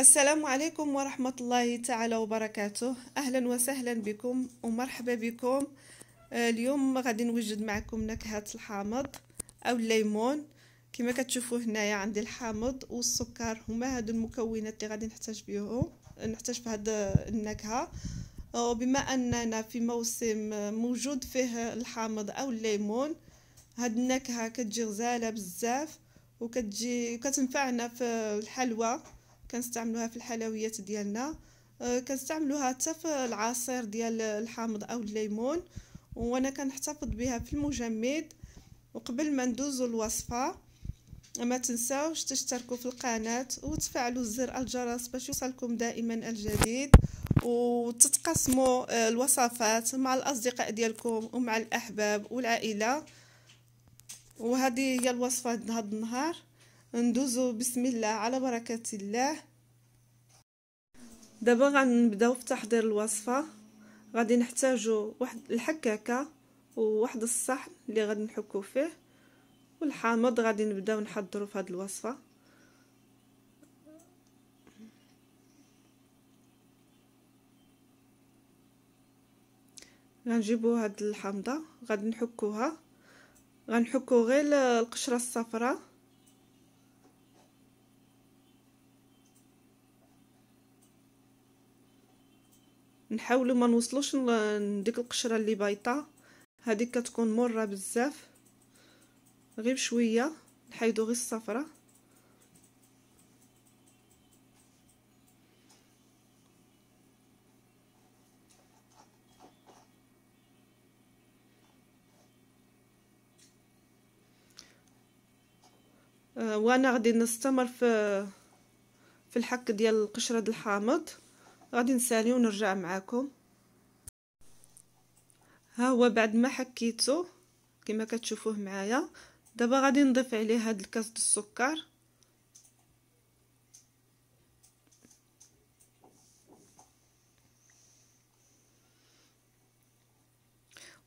السلام عليكم ورحمة الله تعالى وبركاته أهلا وسهلا بكم ومرحبا بكم آه، اليوم غادي نوجد معكم نكهة الحامض أو الليمون كما كتشوفوا هنايا عندي الحامض والسكر هما هادو المكونات اللي غادي نحتاج بيهم نحتاج في هاد النكهة آه، وبما أننا في موسم موجود فيه الحامض أو الليمون هاد النكهة كتجي غزالة بزاف وكتجي كتنفعنا في الحلوى كنستعملوها في الحلويات ديالنا أه، كنستعملوها حتى في العصير ديال الحامض او الليمون وانا كنحتفظ بها في المجمد وقبل ما ندوزو الوصفه ما تنساوش تشتركوا في القناه وتفعلوا زر الجرس باش يوصلكم دائما الجديد وتتقسموا أه، الوصفات مع الاصدقاء ديالكم ومع الاحباب والعائله وهذه هي الوصفه هذا النهار ندوزو بسم الله على بركه الله دابا غنبداو في تحضير الوصفه غادي نحتاجو واحد الحكاكه وواحد الصحن اللي غادي نحكو فيه والحامض غادي نبداو نحضرو في هاد الوصفه غنجيبو هاد الحامضه غادي نحكوها غنحكو غير القشره الصفراء نحاولوا ما نوصلوش لديك القشره اللي بايطه هذيك كتكون مره بزاف غير بشويه نحيدو غير الصفره آه، وانا غادي نستمر في في الحك ديال القشره ديال الحامض غادي نسالي ونرجع معاكم ها هو بعد ما حكيته كما كتشوفوه معايا دابا غادي نضيف عليه هاد الكاس ديال السكر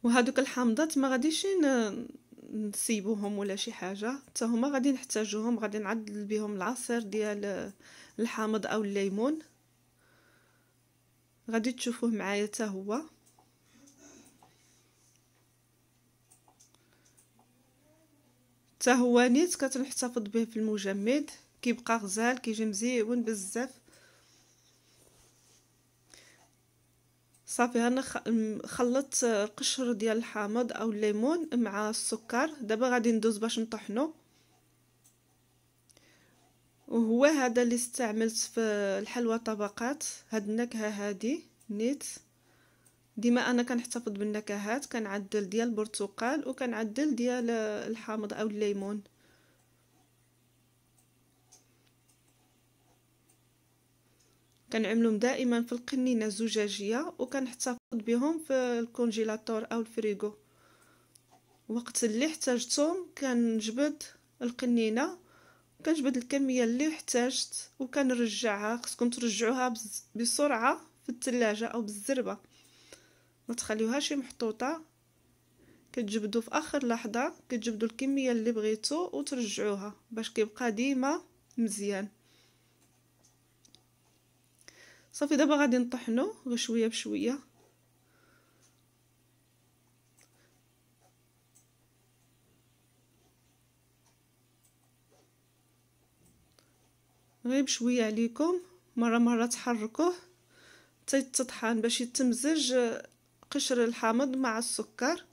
وهادوك الحامضات ما غاديش نسيبوهم ولا شي حاجه حتى هما غادي نحتاجوهم غادي نعدل بهم العصير ديال الحامض او الليمون غادي تشوفوه معايا حتى هو حتى هو نيت كتنحتفظ به في المجمد كيبقى غزال كيجي مزيون بزاف صافي انا خلطت القشر ديال الحامض او الليمون مع السكر دابا غادي ندوز باش نطحنو وهو هذا اللي استعملت في الحلوى طبقات هاد النكهه هادي نيت ديما انا كنحتفظ بالنكهات كنعدل ديال البرتقال وكنعدل ديال الحامض او الليمون كنعملهم دائما في القنينه الزجاجيه وكنحتفظ بهم في الكونجيلاتور او الفريغو وقت اللي احتاجتهم كنجبد القنينه كنجبد الكميه اللي احتاجت وكنرجعها خصكم ترجعوها بسرعه في الثلاجه او بالزربه ما تخليوهاش محطوطه كتجبدوا في اخر لحظه كتجبدوا الكميه اللي بغيتو وترجعوها باش كيبقى ديما مزيان صافي دابا غادي نطحنو غير شويه بشويه غير بشويه عليكم مره مره تحركوه حتى يتطحن باش يتمزج قشر الحامض مع السكر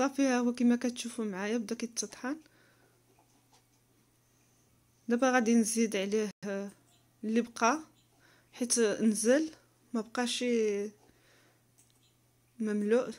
صافي ها هو كما كتشوفوا معايا بدا كيتطحن دابا غادي نزيد عليه اللي بقى حيت نزل ما بقاش مملوء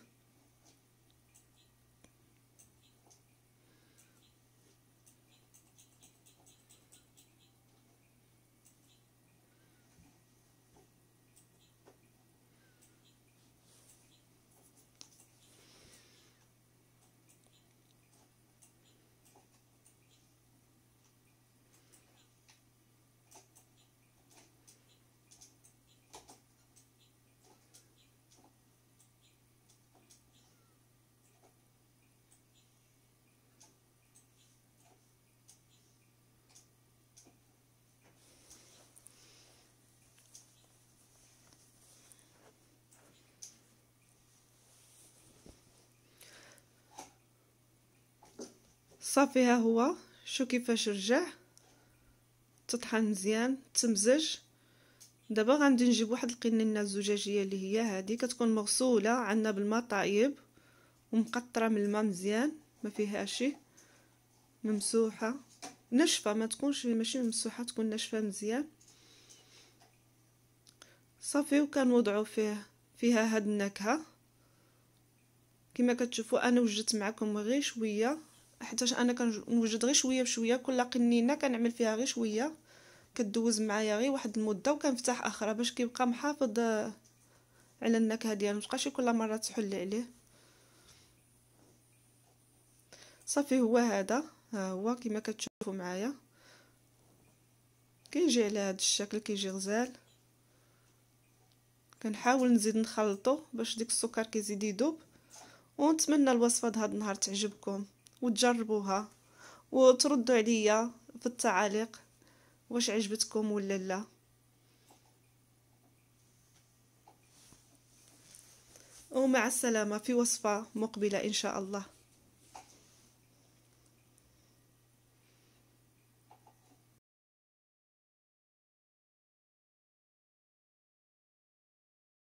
صافي ها هو شو كيفاش رجع تطحن مزيان تمزج دابا غندي نجيب واحد القنينه الزجاجيه اللي هي هذه كتكون مغسوله عندنا بالماء طايب ومقطره من الماء مزيان ما فيها شي ممسوحه ناشفه ما تكونش ماشي ممسوحه تكون ناشفه مزيان صافي وكنوضعوا فيه فيها هاد النكهه كما كتشوفوا انا وجدت معكم غير شويه حيتاش انا كنوجد غير شويه بشويه كل قنينه كنعمل فيها غير شويه كدوز معايا غير واحد المده وكنفتح اخرى باش كيبقى محافظ آه، على النكهه ديالو مبقاش كل مره تحل عليه صافي هو هذا ها هو كما كتشوفوا معايا كيجي على هذا الشكل كيجي غزال كنحاول نزيد نخلطو باش ديك السكر كيزيد يذوب ونتمنى الوصفه هذا النهار تعجبكم وتجربوها وتردوا عليا في التعاليق واش عجبتكم ولا لا ومع السلامه في وصفه مقبله ان شاء الله